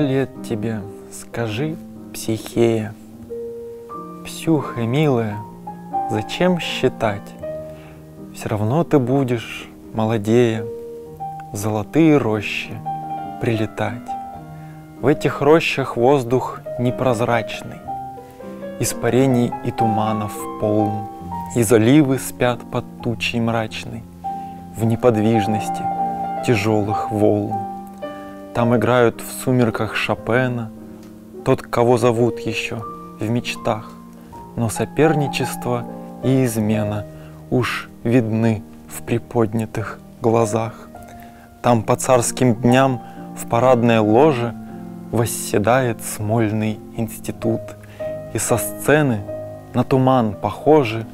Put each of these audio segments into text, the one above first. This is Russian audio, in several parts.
лет тебе, скажи, психея. Псюха, милая, зачем считать? Все равно ты будешь молодея, в золотые рощи прилетать. В этих рощах воздух непрозрачный, Испарений и туманов полн, И заливы спят под тучей мрачной В неподвижности тяжелых волн. Там играют в сумерках Шопена, Тот, кого зовут еще в мечтах. Но соперничество и измена Уж видны в приподнятых глазах. Там по царским дням в парадное ложе Восседает Смольный институт, И со сцены на туман похожи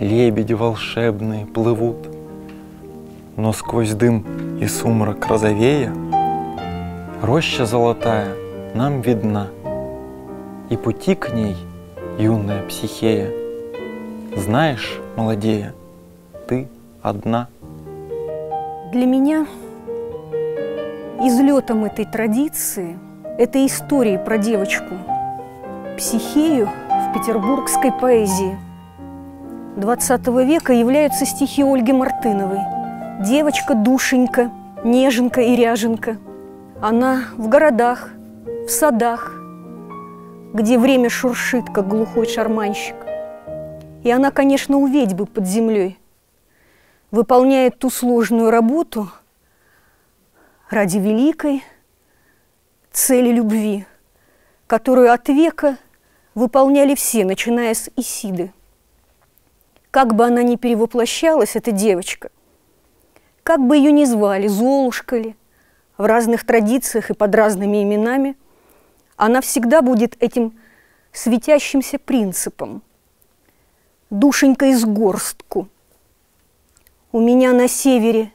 Лебеди волшебные плывут. Но сквозь дым и сумрак розовея — Роща золотая нам видна, И пути к ней юная психея. Знаешь, молодея, ты одна. Для меня излетом этой традиции, этой истории про девочку, психею в петербургской поэзии XX века являются стихи Ольги Мартыновой «Девочка, душенька, неженка и ряженка», она в городах, в садах, где время шуршит, как глухой шарманщик. И она, конечно, у ведьбы под землей, выполняет ту сложную работу ради великой цели любви, которую от века выполняли все, начиная с Исиды. Как бы она ни перевоплощалась, эта девочка, как бы ее ни звали, Золушка ли – в разных традициях и под разными именами, она всегда будет этим светящимся принципом. Душенька из горстку. У меня на севере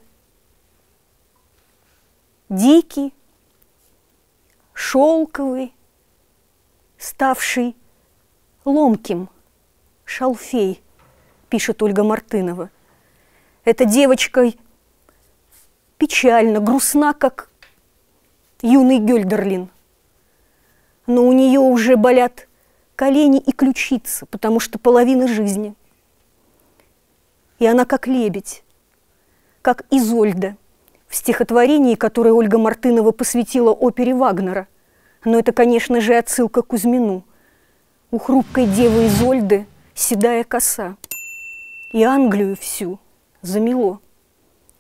дикий, шелковый, ставший ломким шалфей, пишет Ольга Мартынова. Эта девочка печально, грустна, как юный Гёльдерлин. Но у нее уже болят колени и ключицы, потому что половина жизни. И она как лебедь, как Изольда в стихотворении, которое Ольга Мартынова посвятила опере Вагнера. Но это, конечно же, отсылка к Кузьмину. У хрупкой девы Изольды седая коса. И Англию всю замело.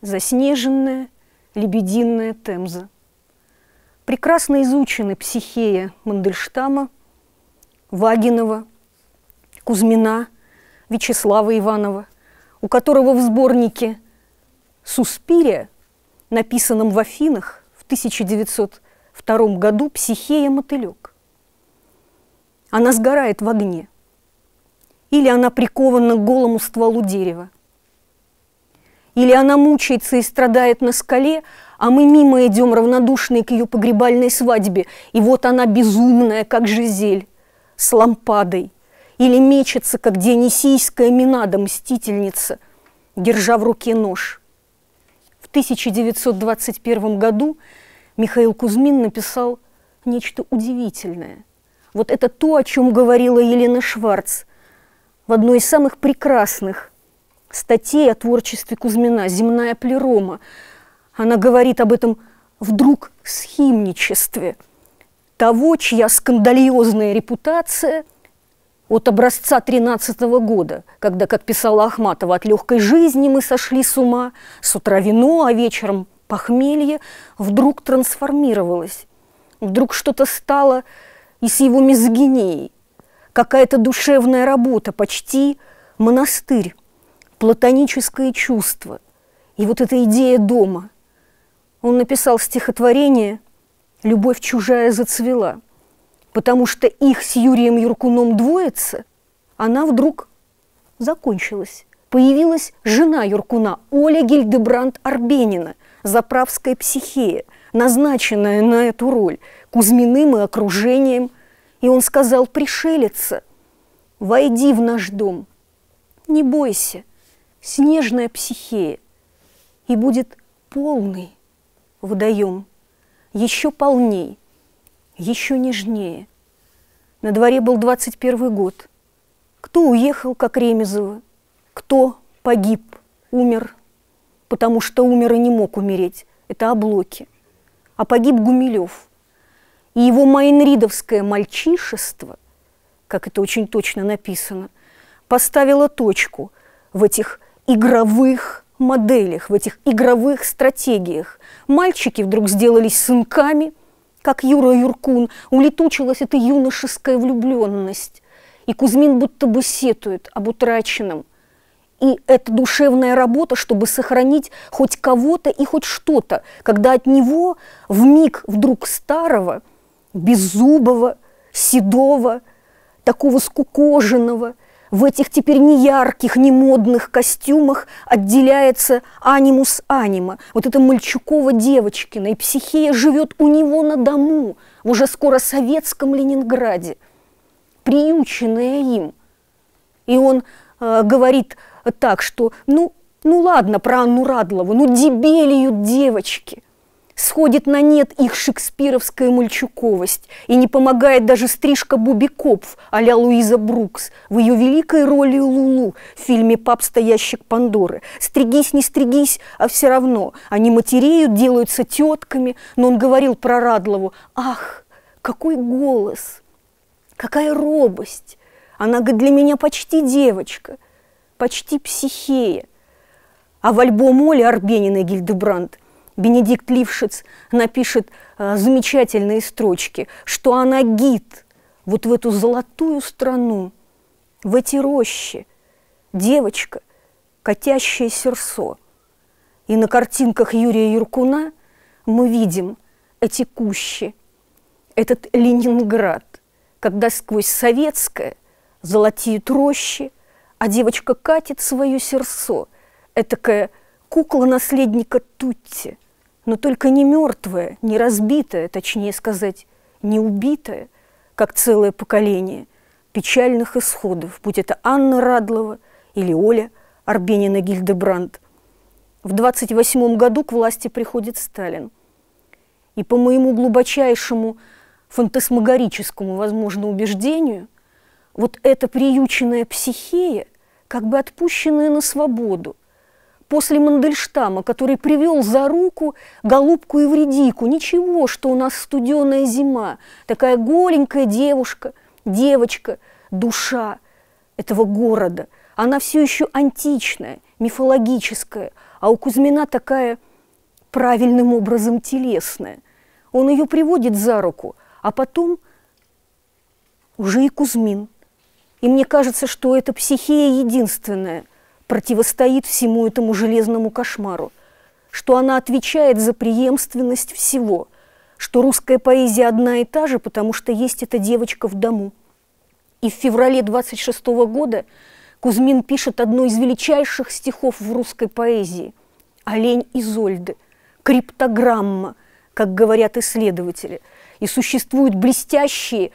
Заснеженная, лебединая Темза прекрасно изучены психея Мандельштама, Вагинова, Кузьмина, Вячеслава Иванова, у которого в сборнике «Суспирия», написанном в Афинах в 1902 году, «Психея мотылек». Она сгорает в огне. Или она прикована к голому стволу дерева. Или она мучается и страдает на скале, а мы мимо идем равнодушные к ее погребальной свадьбе, и вот она безумная, как Жизель, с лампадой, или мечется, как Денисийская Минада, мстительница, держа в руке нож. В 1921 году Михаил Кузьмин написал нечто удивительное. Вот это то, о чем говорила Елена Шварц в одной из самых прекрасных статей о творчестве Кузьмина «Земная плерома», она говорит об этом вдруг схимничестве того, чья скандалиозная репутация от образца 13 года, когда, как писала Ахматова, от легкой жизни мы сошли с ума, с утра вино, а вечером похмелье, вдруг трансформировалась. Вдруг что-то стало и с его мизогинией. Какая-то душевная работа, почти монастырь, платоническое чувство. И вот эта идея дома – он написал стихотворение «Любовь чужая зацвела», потому что их с Юрием Юркуном двоица, она вдруг закончилась. Появилась жена Юркуна, Оля Гильдебранд Арбенина, заправская психея, назначенная на эту роль Кузьминым и окружением. И он сказал, пришелица, войди в наш дом, не бойся, снежная психея, и будет полный водоем, еще полней, еще нежнее. На дворе был двадцать первый год. Кто уехал, как Ремезова, кто погиб, умер, потому что умер и не мог умереть. Это облоки. А погиб Гумилев. И его майнридовское мальчишество, как это очень точно написано, поставило точку в этих игровых моделях, в этих игровых стратегиях. Мальчики вдруг сделались сынками, как Юра Юркун, улетучилась эта юношеская влюбленность. И Кузьмин будто бы сетует об утраченном. И это душевная работа, чтобы сохранить хоть кого-то и хоть что-то, когда от него в миг вдруг старого, беззубого, седого, такого скукоженного – в этих теперь не ярких, не модных костюмах отделяется анимус анима. Вот это Мальчукова девочкина, и психея живет у него на дому, в уже скоро советском Ленинграде, приюченная им. И он э, говорит так, что ну, ну ладно про Анну Радлову, ну дебелеют девочки – Сходит на нет их шекспировская мульчуковость и не помогает даже стрижка Буби Копф а Луиза Брукс в ее великой роли Лулу в фильме «Пап, стоящик Пандоры». Стригись, не стригись, а все равно. Они матереют, делаются тетками, но он говорил про Радлову. Ах, какой голос, какая робость. Она, говорит, для меня почти девочка, почти психея. А в альбом Оли Арбенина и Гильдебранд – Бенедикт Лившиц напишет э, замечательные строчки, что она гид вот в эту золотую страну, в эти рощи, девочка, катящее серсо. И на картинках Юрия Юркуна мы видим эти кущи, этот Ленинград, когда сквозь советское золотеют рощи, а девочка катит свое серсо, этакая кукла наследника Тутти – но только не мертвое, не разбитое, точнее сказать, не убитое, как целое поколение печальных исходов, будь это Анна Радлова или Оля Арбенина Гильдебранд. В 28 году к власти приходит Сталин. И по моему глубочайшему фантасмагорическому, возможно, убеждению, вот эта приюченная психея, как бы отпущенная на свободу, после Мандельштама, который привел за руку голубку и вредику. Ничего, что у нас студеная зима, такая голенькая девушка, девочка, душа этого города. Она все еще античная, мифологическая, а у Кузьмина такая правильным образом телесная. Он ее приводит за руку, а потом уже и Кузьмин. И мне кажется, что эта психия единственная, противостоит всему этому железному кошмару, что она отвечает за преемственность всего, что русская поэзия одна и та же, потому что есть эта девочка в дому. И в феврале 26 -го года Кузьмин пишет одно из величайших стихов в русской поэзии «Олень Изольды», криптограмма, как говорят исследователи. И существуют блестящие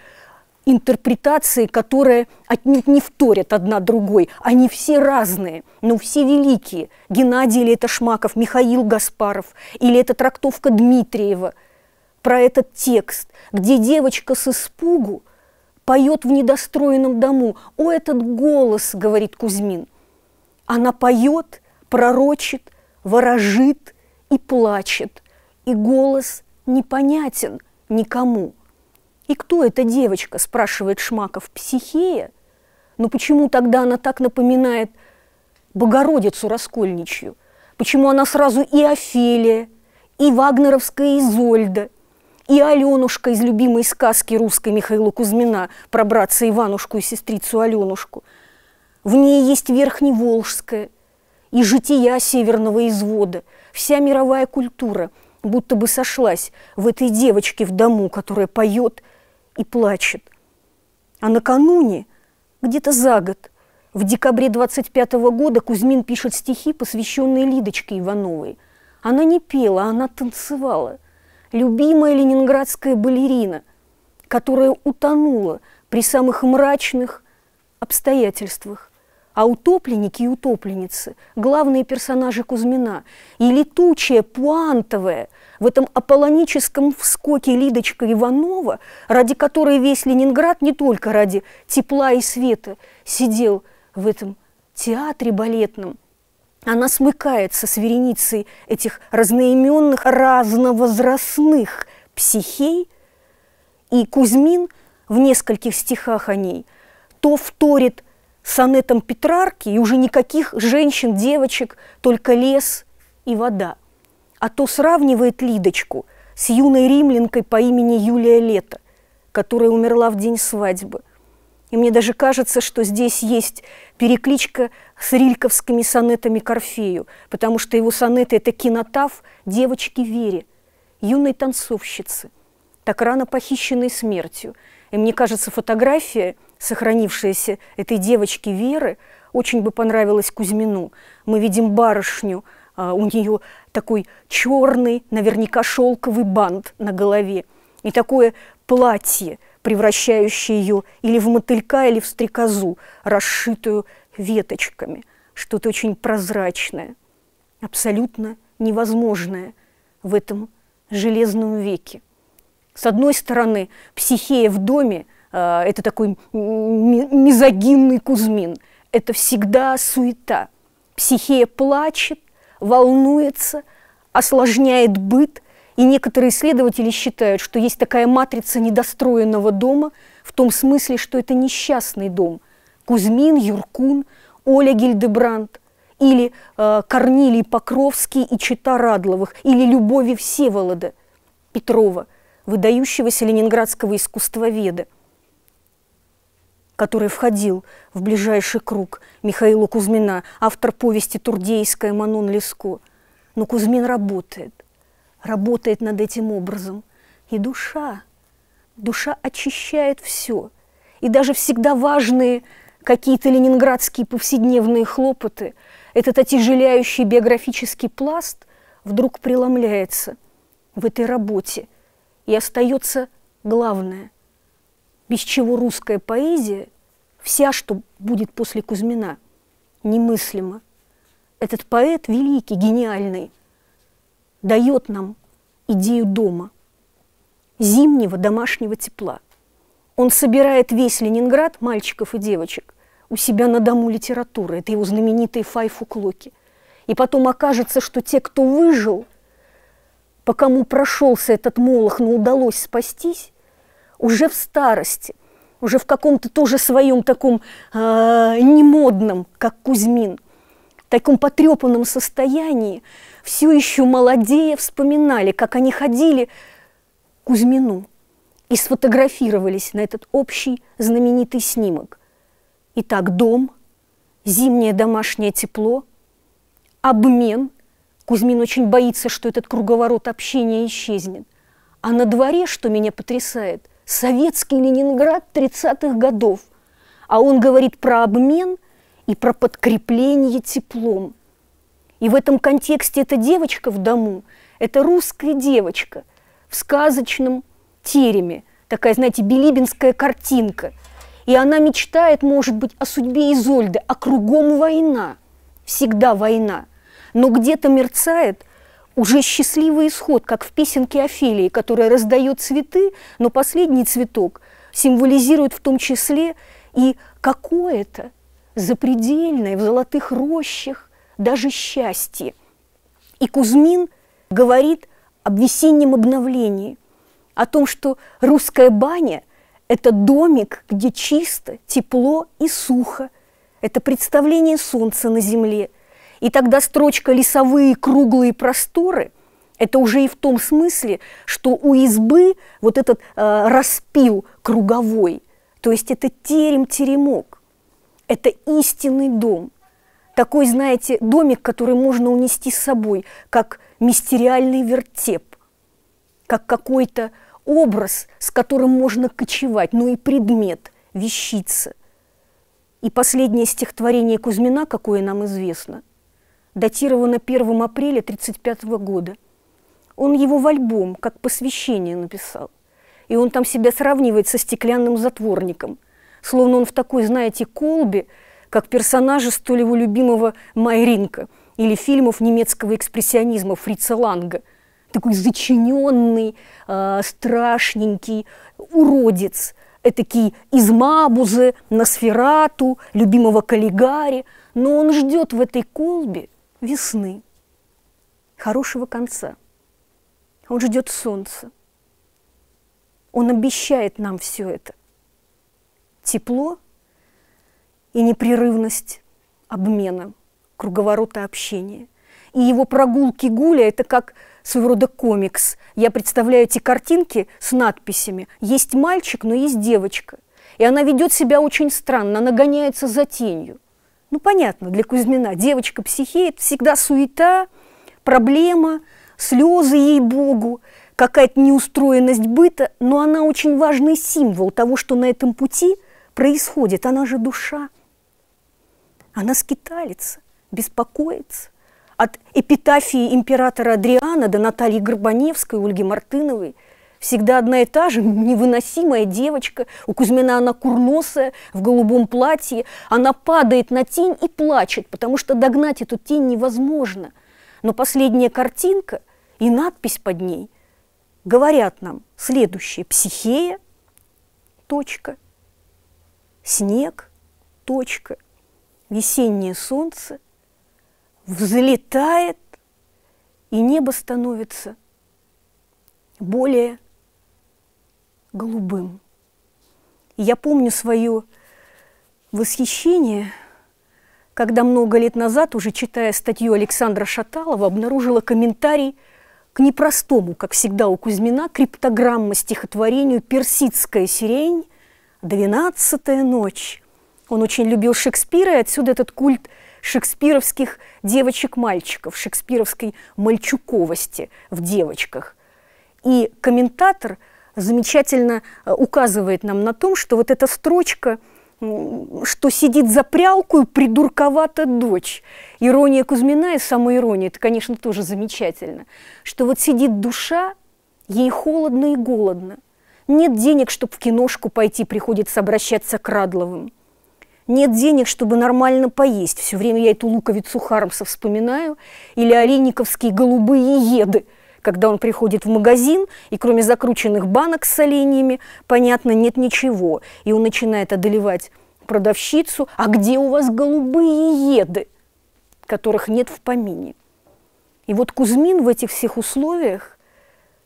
интерпретации, которые отнюдь не вторят одна другой. Они все разные, но все великие. Геннадий или это Шмаков, Михаил Гаспаров, или это трактовка Дмитриева про этот текст, где девочка с испугу поет в недостроенном дому. «О, этот голос!» – говорит Кузьмин. Она поет, пророчит, ворожит и плачет, и голос непонятен никому – «И кто эта девочка?» – спрашивает Шмаков. «Психея? Но «Ну почему тогда она так напоминает Богородицу Раскольничью? Почему она сразу и Офелия, и Вагнеровская Изольда, и Аленушка из любимой сказки русской Михаила Кузьмина про братца Иванушку и сестрицу Аленушку? В ней есть Верхневолжская и жития Северного Извода, вся мировая культура – будто бы сошлась в этой девочке в дому, которая поет – и плачет. А накануне, где-то за год, в декабре 25 -го года Кузьмин пишет стихи, посвященные Лидочке Ивановой. Она не пела, она танцевала. Любимая ленинградская балерина, которая утонула при самых мрачных обстоятельствах. А утопленники и утопленницы – главные персонажи Кузьмина. И летучая, пуантовая – в этом аполлоническом вскоке Лидочка Иванова, ради которой весь Ленинград не только ради тепла и света сидел в этом театре балетном, она смыкается с вереницей этих разноименных, разновозрастных психей, и Кузьмин в нескольких стихах о ней то вторит сонетом Петрарки, и уже никаких женщин, девочек, только лес и вода – а то сравнивает Лидочку с юной римлянкой по имени Юлия Лето, которая умерла в день свадьбы. И мне даже кажется, что здесь есть перекличка с рильковскими сонетами Корфею, потому что его сонеты – это кинотав девочки Вере, юной танцовщицы, так рано похищенной смертью. И мне кажется, фотография, сохранившаяся этой девочки Веры, очень бы понравилась Кузьмину. Мы видим барышню – а, у нее такой черный, наверняка шелковый бант на голове и такое платье, превращающее ее или в мотылька, или в стрекозу, расшитую веточками, что-то очень прозрачное, абсолютно невозможное в этом железном веке. С одной стороны, психея в доме э, – это такой мизогинный кузмин, это всегда суета. Психея плачет, волнуется, осложняет быт, и некоторые исследователи считают, что есть такая матрица недостроенного дома в том смысле, что это несчастный дом. Кузьмин, Юркун, Оля Гильдебранд или э, Корнилий Покровский и Чита Радловых, или Любови Всеволода Петрова, выдающегося ленинградского искусствоведа – который входил в ближайший круг Михаила Кузьмина, автор повести «Турдейская» Манон Леско. Но Кузьмин работает, работает над этим образом. И душа, душа очищает все. И даже всегда важные какие-то ленинградские повседневные хлопоты, этот отяжеляющий биографический пласт вдруг преломляется в этой работе. И остается главное без чего русская поэзия, вся, что будет после Кузьмина, немыслимо. Этот поэт великий, гениальный, дает нам идею дома, зимнего домашнего тепла. Он собирает весь Ленинград, мальчиков и девочек, у себя на дому литературы. Это его знаменитые файфу-клоки. И потом окажется, что те, кто выжил, по кому прошелся этот молох, но удалось спастись, уже в старости, уже в каком-то тоже своем таком э, немодном, как Кузьмин, таком потрепанном состоянии, все еще молодее вспоминали, как они ходили к Кузьмину и сфотографировались на этот общий знаменитый снимок. Итак, дом, зимнее домашнее тепло, обмен. Кузьмин очень боится, что этот круговорот общения исчезнет. А на дворе, что меня потрясает, советский Ленинград 30-х годов. А он говорит про обмен и про подкрепление теплом. И в этом контексте эта девочка в дому – это русская девочка в сказочном тереме, такая, знаете, билибинская картинка. И она мечтает, может быть, о судьбе Изольды, а кругом война, всегда война. Но где-то мерцает – уже счастливый исход, как в песенке Офелии, которая раздает цветы, но последний цветок символизирует в том числе и какое-то запредельное в золотых рощах даже счастье. И Кузьмин говорит об весеннем обновлении, о том, что русская баня – это домик, где чисто, тепло и сухо. Это представление солнца на земле – и тогда строчка «лесовые круглые просторы» Это уже и в том смысле, что у избы вот этот э, распил круговой, то есть это терем-теремок, это истинный дом. Такой, знаете, домик, который можно унести с собой, как мистериальный вертеп, как какой-то образ, с которым можно кочевать, ну и предмет, вещица. И последнее стихотворение Кузьмина, какое нам известно – датировано 1 апреля 1935 года. Он его в альбом, как посвящение, написал. И он там себя сравнивает со стеклянным затворником, словно он в такой, знаете, колбе, как персонажа столь его любимого Майринка или фильмов немецкого экспрессионизма Фрица Ланга. Такой зачиненный, э, страшненький уродец, этакий из Мабузы, Носферату, любимого Каллигари. Но он ждет в этой колбе, весны, хорошего конца. Он ждет солнца. Он обещает нам все это. Тепло и непрерывность обмена, круговорота общения. И его прогулки Гуля – это как своего рода комикс. Я представляю эти картинки с надписями. Есть мальчик, но есть девочка. И она ведет себя очень странно, она гоняется за тенью. Ну, понятно, для Кузьмина девочка психеет, всегда суета, проблема, слезы ей-богу, какая-то неустроенность быта, но она очень важный символ того, что на этом пути происходит. Она же душа. Она скиталится, беспокоится. От эпитафии императора Адриана до Натальи Горбаневской, Ольги Мартыновой – всегда одна и та же, невыносимая девочка. У Кузьмина она курносая, в голубом платье. Она падает на тень и плачет, потому что догнать эту тень невозможно. Но последняя картинка и надпись под ней говорят нам следующее. Психея, точка, снег, точка, весеннее солнце взлетает, и небо становится более голубым. И я помню свое восхищение, когда много лет назад, уже читая статью Александра Шаталова, обнаружила комментарий к непростому, как всегда у Кузьмина, криптограмма стихотворению «Персидская сирень», «Двенадцатая ночь». Он очень любил Шекспира, и отсюда этот культ шекспировских девочек-мальчиков, шекспировской мальчуковости в девочках. И комментатор – замечательно э, указывает нам на том, что вот эта строчка что сидит за прялку придурковата дочь. Ирония Кузьмина и самоирония, это, конечно, тоже замечательно. Что вот сидит душа, ей холодно и голодно. Нет денег, чтобы в киношку пойти, приходится обращаться к Радловым. Нет денег, чтобы нормально поесть. Все время я эту луковицу Хармса вспоминаю. Или олейниковские голубые еды – когда он приходит в магазин, и кроме закрученных банок с оленями, понятно, нет ничего. И он начинает одолевать продавщицу, а где у вас голубые еды, которых нет в помине? И вот Кузьмин в этих всех условиях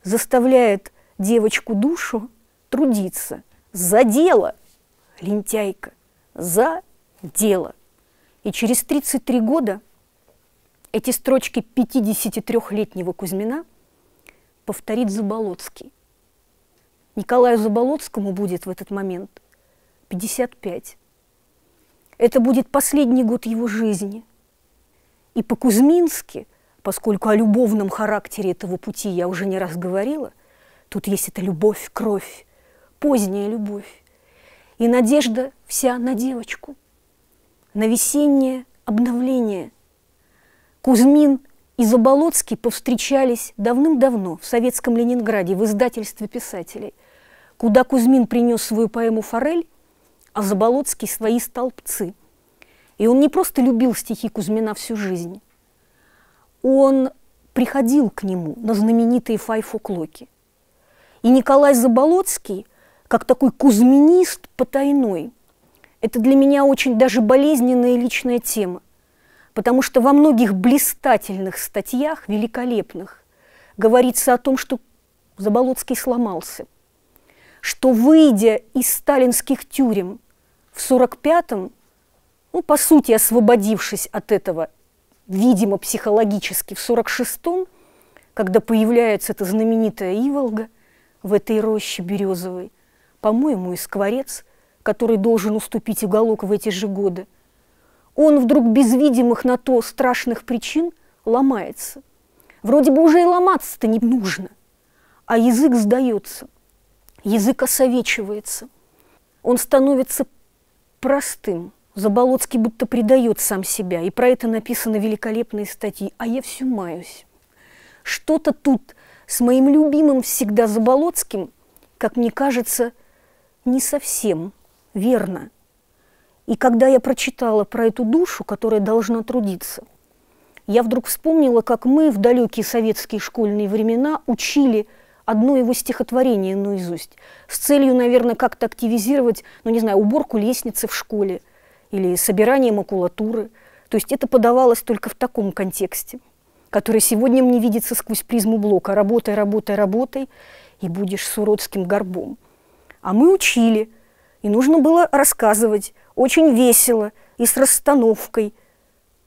заставляет девочку душу трудиться за дело, лентяйка, за дело. И через 33 года эти строчки 53-летнего Кузьмина – повторит Заболоцкий. Николаю Заболоцкому будет в этот момент 55. Это будет последний год его жизни. И по Кузмински, поскольку о любовном характере этого пути я уже не раз говорила, тут есть эта любовь, кровь, поздняя любовь. И надежда вся на девочку, на весеннее обновление. Кузьмин и Заболоцкий повстречались давным-давно в советском Ленинграде в издательстве писателей, куда Кузьмин принес свою поэму «Форель», а Заболоцкий – свои столбцы. И он не просто любил стихи Кузьмина всю жизнь, он приходил к нему на знаменитые файфоклоки. И Николай Заболоцкий, как такой кузьминист потайной, это для меня очень даже болезненная личная тема потому что во многих блистательных статьях, великолепных, говорится о том, что Заболоцкий сломался, что, выйдя из сталинских тюрем в 45-м, ну, по сути, освободившись от этого, видимо, психологически в 46-м, когда появляется эта знаменитая Иволга в этой роще березовой, по-моему, и скворец, который должен уступить уголок в эти же годы – он вдруг без видимых на то страшных причин ломается. Вроде бы уже и ломаться-то не нужно, а язык сдается, язык осовечивается, он становится простым. Заболоцкий будто предает сам себя, и про это написаны великолепные статьи. А я все маюсь. Что-то тут с моим любимым всегда Заболоцким, как мне кажется, не совсем верно – и когда я прочитала про эту душу, которая должна трудиться, я вдруг вспомнила, как мы в далекие советские школьные времена учили одно его стихотворение наизусть с целью, наверное, как-то активизировать, ну не знаю, уборку лестницы в школе или собирание макулатуры. То есть это подавалось только в таком контексте, который сегодня мне видится сквозь призму блока «работай, работай, работай, и будешь с уродским горбом». А мы учили, и нужно было рассказывать, очень весело и с расстановкой.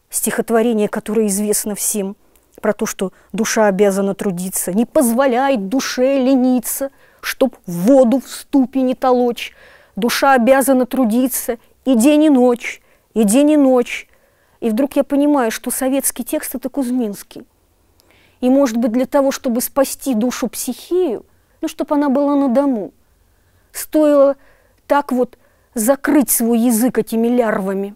Стихотворение, которое известно всем, про то, что душа обязана трудиться, не позволяет душе лениться, чтоб воду в ступе не толочь. Душа обязана трудиться и день, и ночь, и день, и ночь. И вдруг я понимаю, что советский текст – это Кузьминский. И, может быть, для того, чтобы спасти душу психию, ну, чтобы она была на дому, стоило так вот закрыть свой язык этими лярвами,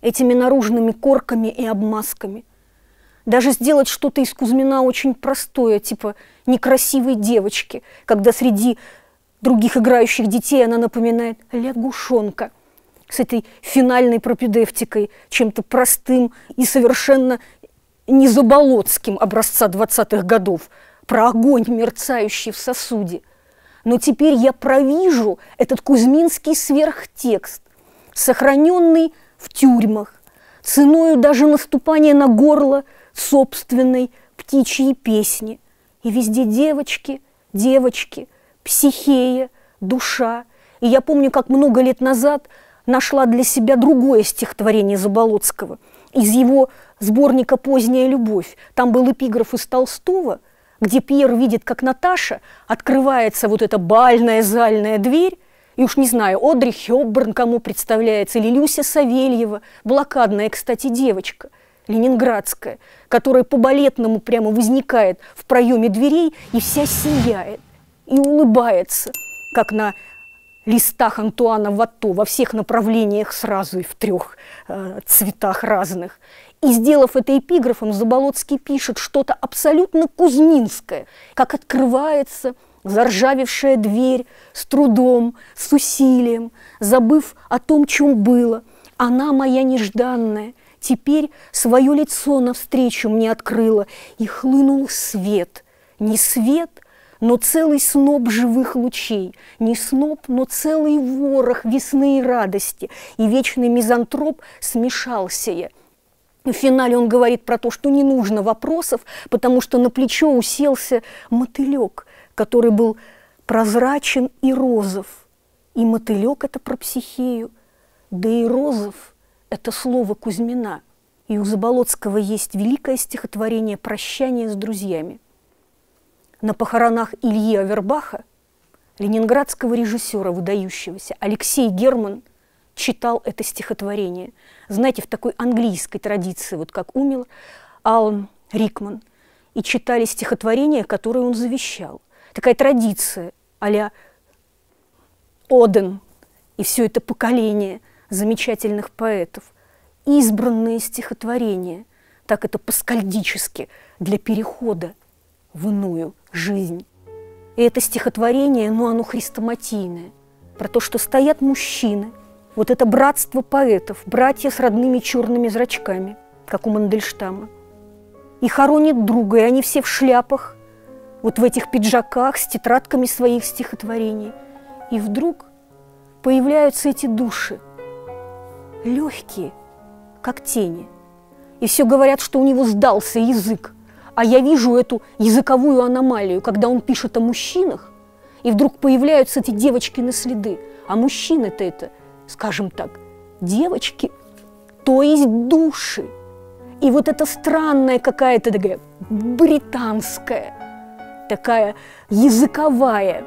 этими наружными корками и обмазками. Даже сделать что-то из Кузьмина очень простое, типа некрасивой девочки, когда среди других играющих детей она напоминает лягушонка с этой финальной пропедевтикой, чем-то простым и совершенно не незаболотским образца 20-х годов, про огонь, мерцающий в сосуде – но теперь я провижу этот кузьминский сверхтекст, сохраненный в тюрьмах, ценою даже наступания на горло собственной птичьей песни. И везде девочки, девочки, психея, душа. И я помню, как много лет назад нашла для себя другое стихотворение Заболоцкого из его сборника «Поздняя любовь». Там был эпиграф из Толстого – где Пьер видит, как Наташа открывается вот эта бальная зальная дверь, и уж не знаю, Одри Хёбберн кому представляется, или Люся Савельева, блокадная, кстати, девочка, ленинградская, которая по-балетному прямо возникает в проеме дверей и вся сияет и улыбается, как на листах Антуана Ватто во всех направлениях сразу и в трех э, цветах разных. И сделав это эпиграфом, Заболоцкий пишет что-то абсолютно кузьминское, как открывается заржавевшая дверь с трудом, с усилием, забыв о том, чем было. Она моя нежданная, теперь свое лицо навстречу мне открыла, и хлынул свет. Не свет – но целый сноп живых лучей, не сноп, но целый ворох весны и радости, и вечный мизантроп смешался я. В финале он говорит про то, что не нужно вопросов, потому что на плечо уселся мотылек, который был прозрачен и розов. И мотылек – это про психею, да и розов – это слово Кузьмина. И у Заболоцкого есть великое стихотворение «Прощание с друзьями» на похоронах Ильи Авербаха, ленинградского режиссера выдающегося, Алексей Герман читал это стихотворение. Знаете, в такой английской традиции, вот как умел Алан Рикман. И читали стихотворение, которое он завещал. Такая традиция а Оден и все это поколение замечательных поэтов. Избранные стихотворения, так это паскальдически, для перехода в иную жизнь. И это стихотворение, ну оно хрестоматийное, про то, что стоят мужчины, вот это братство поэтов, братья с родными черными зрачками, как у Мандельштама, и хоронят друга, и они все в шляпах, вот в этих пиджаках с тетрадками своих стихотворений. И вдруг появляются эти души, легкие, как тени. И все говорят, что у него сдался язык. А я вижу эту языковую аномалию, когда он пишет о мужчинах, и вдруг появляются эти девочки на следы. А мужчины-то это, скажем так, девочки, то есть души. И вот эта странная какая-то такая британская, такая языковая,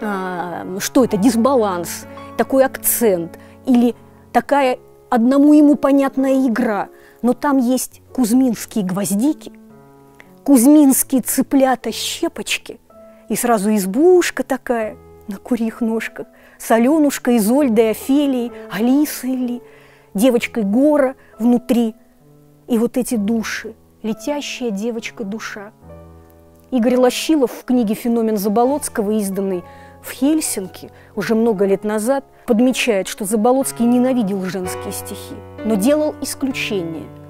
а, что это, дисбаланс, такой акцент или такая одному ему понятная игра. Но там есть кузьминские гвоздики – кузьминские цыплята-щепочки, и сразу избушка такая на курьих ножках, с Аленушкой, Изольдой, Офелией, Алисой ли, девочкой Гора внутри, и вот эти души, летящая девочка-душа. Игорь Лощилов в книге «Феномен Заболоцкого», изданной в Хельсинки уже много лет назад, подмечает, что Заболоцкий ненавидел женские стихи, но делал исключение –